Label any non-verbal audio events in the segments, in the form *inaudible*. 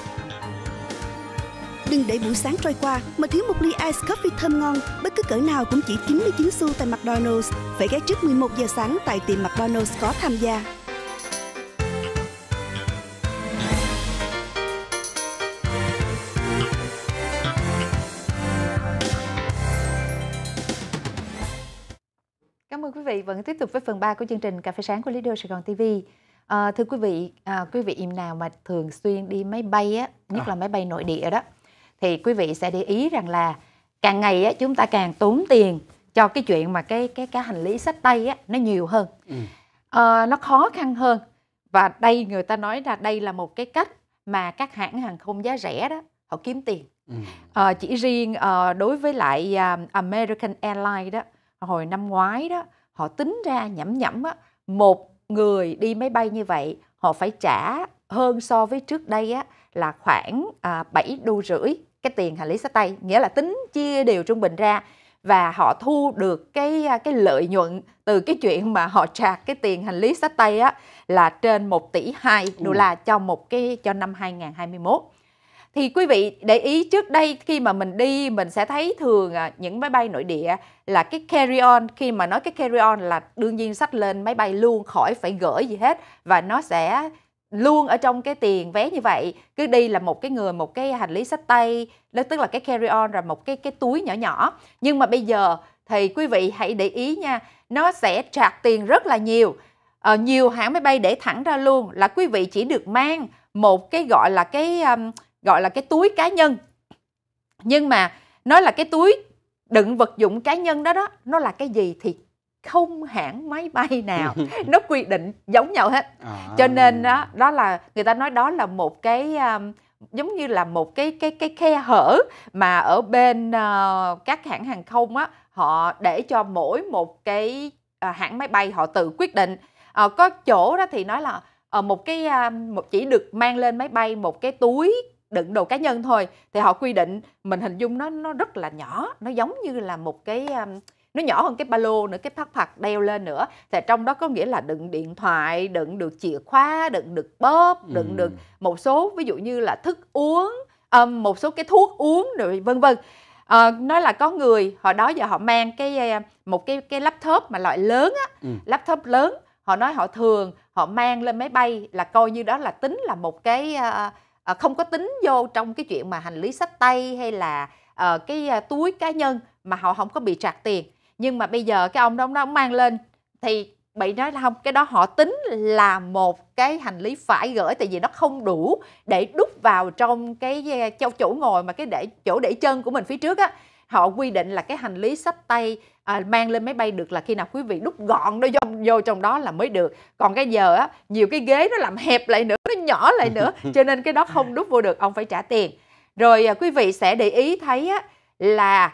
– Đừng để buổi sáng trôi qua mà thiếu một ly ice coffee thơm ngon, bất cứ cỡ nào cũng chỉ 99 xu tại McDonald's. Phải ghé trước 11 giờ sáng tại tiệm McDonald's có tham gia. Cảm ơn quý vị vẫn tiếp tục với phần 3 của chương trình Cà phê sáng của Leader Sài Gòn TV. À, thưa quý vị, à, quý vị nào mà thường xuyên đi máy bay á, nhất à. là máy bay nội địa đó thì quý vị sẽ để ý rằng là càng ngày á, chúng ta càng tốn tiền cho cái chuyện mà cái cái cái hành lý sách tay á, nó nhiều hơn ừ. à, nó khó khăn hơn và đây người ta nói là đây là một cái cách mà các hãng hàng không giá rẻ đó họ kiếm tiền ừ. à, chỉ riêng à, đối với lại à, American Airlines đó hồi năm ngoái đó họ tính ra nhẩm nhẩm á, một người đi máy bay như vậy họ phải trả hơn so với trước đây á, là khoảng à, 7 đô rưỡi cái tiền hành lý sách tay nghĩa là tính chia đều trung bình ra và họ thu được cái à, cái lợi nhuận từ cái chuyện mà họ trả cái tiền hành lý sách tay á là trên 1 tỷ 2 đô ừ. la cho một cái cho năm 2021. Thì quý vị để ý trước đây khi mà mình đi mình sẽ thấy thường à, những máy bay nội địa là cái carry on khi mà nói cái carry on là đương nhiên sách lên máy bay luôn khỏi phải gửi gì hết và nó sẽ luôn ở trong cái tiền vé như vậy cứ đi là một cái người một cái hành lý sách tay tức là cái carry on rồi một cái cái túi nhỏ nhỏ nhưng mà bây giờ thì quý vị hãy để ý nha nó sẽ trạc tiền rất là nhiều ờ, nhiều hãng máy bay để thẳng ra luôn là quý vị chỉ được mang một cái gọi là cái um, gọi là cái túi cá nhân nhưng mà nói là cái túi đựng vật dụng cá nhân đó đó nó là cái gì thì không hãng máy bay nào *laughs* nó quy định giống nhau hết à. cho nên đó đó là người ta nói đó là một cái um, giống như là một cái cái cái khe hở mà ở bên uh, các hãng hàng không á họ để cho mỗi một cái uh, hãng máy bay họ tự quyết định uh, có chỗ đó thì nói là uh, một cái uh, một chỉ được mang lên máy bay một cái túi đựng đồ cá nhân thôi thì họ quy định mình hình dung nó nó rất là nhỏ nó giống như là một cái uh, nó nhỏ hơn cái ba lô nữa cái thắt phạt đeo lên nữa thì trong đó có nghĩa là đựng điện thoại đựng được chìa khóa đựng được bóp ừ. đựng ừ. được một số ví dụ như là thức uống um, một số cái thuốc uống rồi vân vân à, nói là có người hồi đó giờ họ mang cái ờ, một cái cái laptop mà loại lớn á ừ. laptop lớn họ nói họ thường họ mang lên máy bay là coi như đó là tính là một cái à, à, không có tính vô trong cái chuyện mà hành lý sách tay hay là à, cái à, túi cá nhân mà họ không có bị trạc tiền nhưng mà bây giờ cái ông đó nó mang lên thì bị nói là không cái đó họ tính là một cái hành lý phải gửi tại vì nó không đủ để đút vào trong cái châu chỗ ngồi mà cái để chỗ để chân của mình phía trước á họ quy định là cái hành lý sách tay à, mang lên máy bay được là khi nào quý vị đút gọn nó vô, vô trong đó là mới được còn cái giờ á nhiều cái ghế nó làm hẹp lại nữa nó nhỏ lại nữa *laughs* cho nên cái đó không đút vô được ông phải trả tiền rồi à, quý vị sẽ để ý thấy á là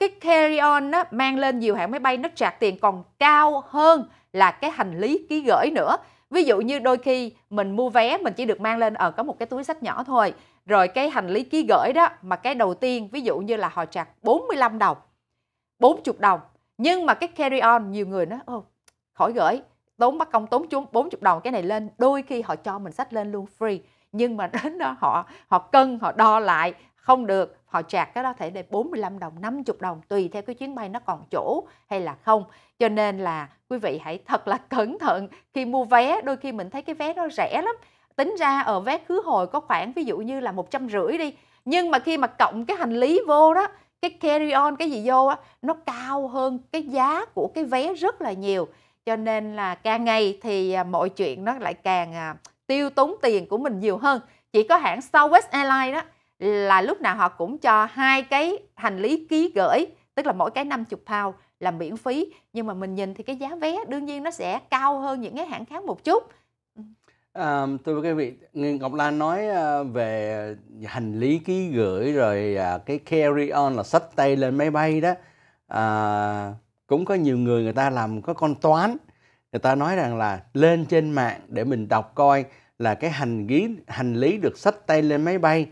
cái carry on á, mang lên nhiều hãng máy bay nó trạc tiền còn cao hơn là cái hành lý ký gửi nữa ví dụ như đôi khi mình mua vé mình chỉ được mang lên ở ờ, có một cái túi sách nhỏ thôi rồi cái hành lý ký gửi đó mà cái đầu tiên ví dụ như là họ trạc 45 đồng 40 đồng nhưng mà cái carry on nhiều người nó oh, khỏi gửi tốn bắt công tốn chúng 40 đồng cái này lên đôi khi họ cho mình sách lên luôn free nhưng mà đến đó họ họ cân họ đo lại không được họ chạc cái đó thể để 45 đồng, 50 đồng tùy theo cái chuyến bay nó còn chỗ hay là không. Cho nên là quý vị hãy thật là cẩn thận khi mua vé, đôi khi mình thấy cái vé nó rẻ lắm. Tính ra ở vé khứ hồi có khoảng ví dụ như là 150 đi. Nhưng mà khi mà cộng cái hành lý vô đó, cái carry on cái gì vô á nó cao hơn cái giá của cái vé rất là nhiều. Cho nên là càng ngày thì à, mọi chuyện nó lại càng à, tiêu tốn tiền của mình nhiều hơn. Chỉ có hãng Southwest Airlines đó là lúc nào họ cũng cho hai cái hành lý ký gửi tức là mỗi cái 50 pound là miễn phí nhưng mà mình nhìn thì cái giá vé đương nhiên nó sẽ cao hơn những cái hãng khác một chút À, thưa quý vị, Ngọc Lan nói ờ, về hành lý ký gửi rồi à, cái carry on là sách tay lên máy bay đó à, cũng có nhiều người người ta làm có con toán người ta nói rằng là lên trên mạng để mình đọc coi là cái hành lý hành lý được sách tay lên máy bay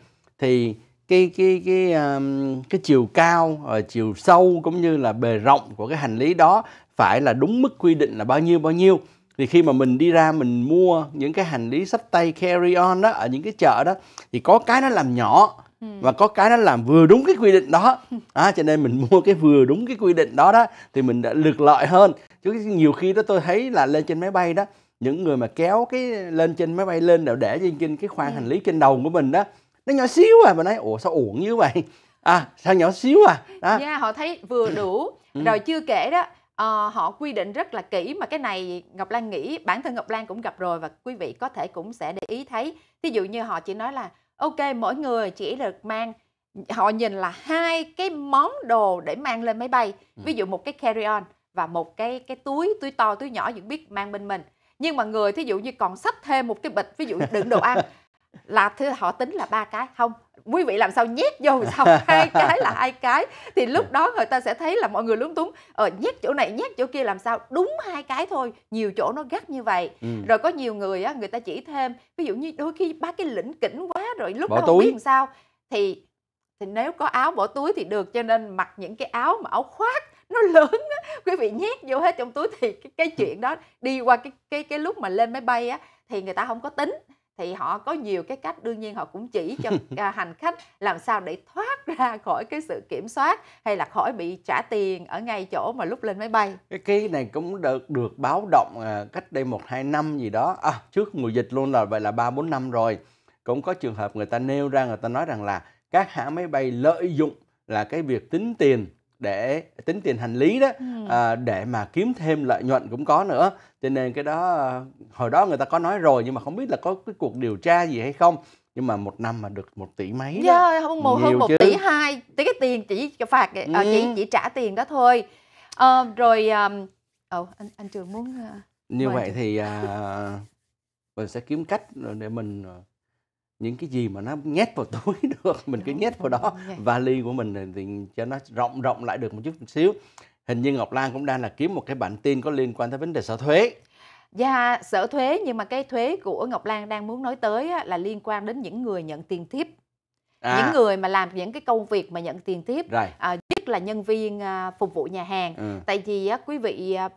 thì cái cái cái um, cái chiều cao rồi ờ, chiều sâu cũng như là bề rộng của cái hành lý đó phải là đúng mức quy định là bao nhiêu bao nhiêu thì khi mà mình đi ra mình mua những cái hành lý sách tay carry on đó ở những cái chợ đó thì có cái nó làm nhỏ ừ. và có cái nó làm vừa đúng cái quy định đó ừ. à, cho nên mình mua cái vừa đúng cái quy định đó đó thì mình đã được lợi hơn chứ nhiều khi đó tôi thấy là lên trên máy bay đó những người mà kéo cái lên trên máy bay lên để để trên cái khoang ừ. hành lý trên đầu của mình đó nó nhỏ xíu à mà nói ủa sao uổng như vậy à sao nhỏ xíu à đó yeah, họ thấy vừa đủ ừ. rồi chưa kể đó uh, họ quy định rất là kỹ mà cái này Ngọc Lan nghĩ bản thân Ngọc Lan cũng gặp rồi và quý vị có thể cũng sẽ để ý thấy ví dụ như họ chỉ nói là ok mỗi người chỉ được mang họ nhìn là hai cái món đồ để mang lên máy bay ừ. ví dụ một cái carry on và một cái cái túi túi to túi nhỏ vẫn biết mang bên mình nhưng mà người thí dụ như còn sách thêm một cái bịch ví dụ đựng đồ ăn là thứ họ tính là ba cái không quý vị làm sao nhét vô *laughs* xong hai cái là hai cái thì lúc đó người ta sẽ thấy là mọi người lúng túng ờ nhét chỗ này nhét chỗ kia làm sao đúng hai cái thôi nhiều chỗ nó gắt như vậy ừ. rồi có nhiều người á người ta chỉ thêm ví dụ như đôi khi ba cái lĩnh kỉnh quá rồi lúc bỏ đó túi. không biết làm sao thì thì nếu có áo bỏ túi thì được cho nên mặc những cái áo mà áo khoác nó lớn á quý vị nhét vô hết trong túi thì cái, cái chuyện đó đi qua cái cái cái lúc mà lên máy bay á thì người ta không có tính thì họ có nhiều cái cách đương nhiên họ cũng chỉ cho *laughs* à, hành khách làm sao để thoát ra khỏi cái sự kiểm soát hay là khỏi bị trả tiền ở ngay chỗ mà lúc lên máy bay cái cái này cũng được được báo động à, cách đây một hai năm gì đó à, trước mùa dịch luôn là vậy là ba bốn năm rồi cũng có trường hợp người ta nêu ra người ta nói rằng là các hãng máy bay lợi dụng là cái việc tính tiền để tính tiền hành lý đó ừ. à, để mà kiếm thêm lợi nhuận cũng có nữa cho nên cái đó à, hồi đó người ta có nói rồi nhưng mà không biết là có cái cuộc điều tra gì hay không nhưng mà một năm mà được một tỷ mấy đó, yeah, dạ, không mù hơn một tỷ hai tỷ cái tiền chỉ phạt à, ừ. à, chỉ chỉ trả tiền đó thôi ờ, à, rồi um, oh, anh anh trường muốn à, như vậy thì uh, *laughs* mình sẽ kiếm cách để mình những cái gì mà nó nhét vào túi *laughs* được mình cứ nhét vào đó vali của mình thì cho nó rộng rộng lại được một chút một xíu hình như ngọc lan cũng đang là kiếm một cái bản tin có liên quan tới vấn đề sở thuế Dạ, sở thuế nhưng mà cái thuế của Ngọc Lan đang muốn nói tới là liên quan đến những người nhận tiền thiếp. À. Những người mà làm những cái công việc mà nhận tiền thiếp, Rồi. À, nhất là nhân viên à, phục vụ nhà hàng. Ừ. Tại vì quý vị à,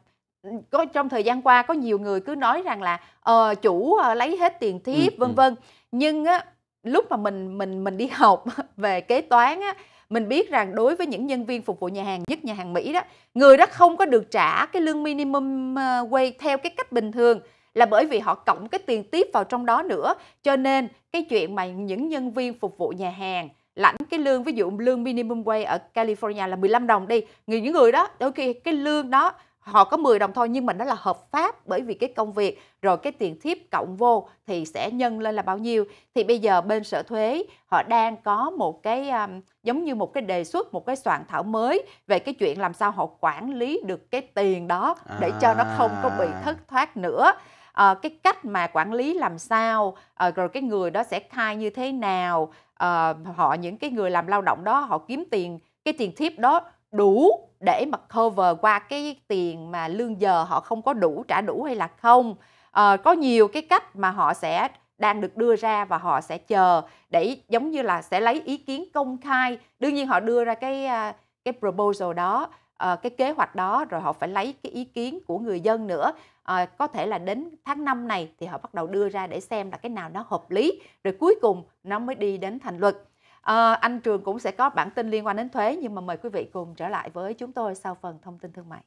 có trong thời gian qua có nhiều người cứ nói rằng là ờ, chủ à, lấy hết tiền thiếp ừ, vân ừ. vân nhưng á, lúc mà mình mình mình đi học *laughs* về kế toán á, mình biết rằng đối với những nhân viên phục vụ nhà hàng nhất nhà hàng Mỹ đó người đó không có được trả cái lương minimum ờ, wage theo cái cách bình thường là bởi vì họ cộng cái tiền tiếp vào trong đó nữa cho nên cái chuyện mà những nhân viên phục vụ nhà hàng lãnh cái lương ví dụ lương minimum wage ở California là 15 đồng đi người những người đó đôi khi cái lương đó họ có 10 đồng thôi nhưng mà nó là hợp pháp bởi vì cái công việc rồi cái tiền thiếp cộng vô thì sẽ nhân lên là bao nhiêu thì bây giờ bên sở thuế họ đang có một cái um, giống như một cái đề xuất một cái soạn thảo mới về cái chuyện làm sao họ quản lý được cái tiền đó để cho nó không có bị à. thất thoát nữa à, cái cách mà quản lý làm sao à, rồi cái người đó sẽ khai như thế nào à, họ những cái người làm lao động đó họ kiếm tiền cái tiền thiếp đó đủ để mà cover qua cái tiền mà lương giờ họ không có đủ trả đủ hay là không à, có nhiều cái cách mà họ sẽ đang được đưa ra và họ sẽ chờ để giống như là sẽ lấy ý kiến công khai đương nhiên họ đưa ra cái ờ, cái proposal đó ờ, cái kế hoạch đó rồi họ phải lấy cái ý kiến của người dân nữa à, có thể là đến tháng 5 này thì họ bắt đầu đưa ra để xem là cái nào nó hợp lý rồi cuối cùng nó mới đi đến thành luật À, anh Trường cũng sẽ có bản tin liên quan đến thuế nhưng mà mời quý vị cùng trở lại với chúng tôi sau phần thông tin thương mại.